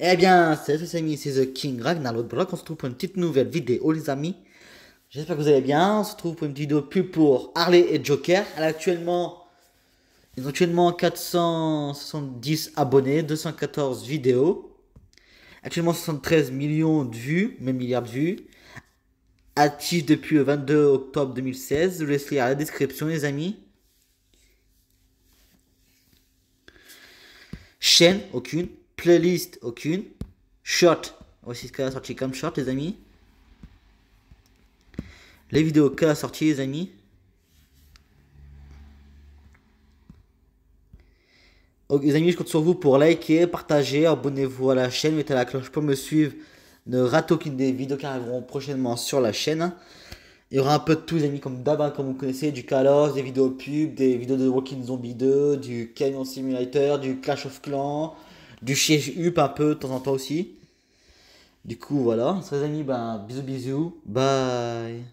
Eh bien, c'est les amis, c'est The King Ragnar Lodbrok. On se trouve pour une petite nouvelle vidéo, les amis. J'espère que vous allez bien. On se trouve pour une vidéo plus pour Harley et Joker. Elle a actuellement, 470 abonnés, 214 vidéos. Actuellement 73 millions de vues, même milliards de vues. Actif depuis le 22 octobre 2016. Je vous laisse lire à la description, les amis. Chaîne, aucune. Playlist, aucune. Short, voici ce qu'elle a sorti comme short, les amis. Les vidéos qu'elle a sorti, les amis. les amis, je compte sur vous pour liker, partager, abonnez-vous à la chaîne, mettez la cloche pour me suivre. Ne ratez aucune des vidéos qui arriveront prochainement sur la chaîne. Il y aura un peu de tout, les amis, comme d'hab, hein, comme vous connaissez, du Kalos, des vidéos pubs, des vidéos de Walking Zombie 2, du Canyon Simulator, du Clash of Clans du chez Up un peu de temps en temps aussi. Du coup, voilà. les amis, ben, bisous, bisous. Bye.